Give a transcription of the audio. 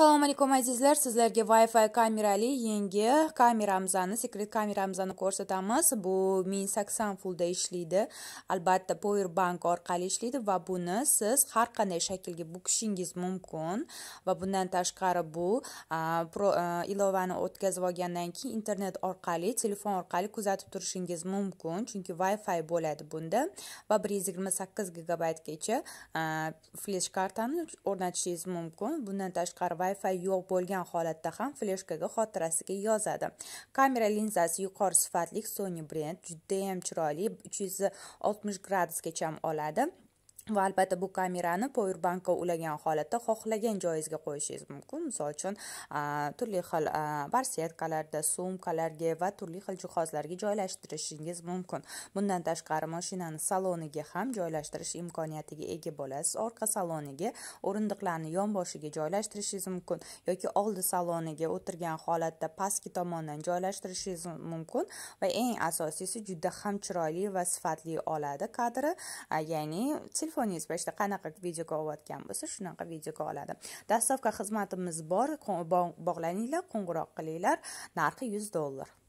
assalomu alaykum azizlar sizlarga wi-fi kamerali yangi kameramizni, sekret kameramizni ko'rsatamiz bu 1080 fullda ishlaydi albatta power bank orqali ishlaydi va buni siz har qanday shaklga bukishingiz mumkin va bundan tashqari bu ilovani o'tkazib olgandan keyin internet orqali telefon orqali kuzatib turishingiz mumkin chunki wi-fi bo'ladi bunda va 128 gacha flash kartani o'rnatishingiz mumkin bundan tashqari Wi-Fi yo'q bo'lgan holatda ham fleshkaga xotirasiga yozadi. Kamera linzasi yuqori sifatli Sony brend, juda ham chiroyli 360 gradusgacha ham oladi. va albatta bu kamerani bankka ulagan holatda xohlagan joyingizga qo'yishingiz mumkin misol uchun turli xil barsetkalarda sumkalarga va turli xil jihozlarga joylashtirishingiz mumkin bundan tashqari mashinani saloniga ham joylashtirish imkoniyatiga ega bo'lasiz orqa saloniga o'rindiqlarni yonboshiga joylashtirishingiz mumkin yoki oldi saloniga o'tirgan holatda pastki tomondan joylashtirishingiz mumkin va eng asosiysi juda ham chiroyli va sifatli oladi kadri ya'ni telefon telefoningiz iPhone yuzbeshda qanaqa videoga olayotgan bo'lsa shunaqa videoga oladi dastavka xizmatimiz bor bog'laninglar qo'ng'iroq qilinglar narxi yuz dollar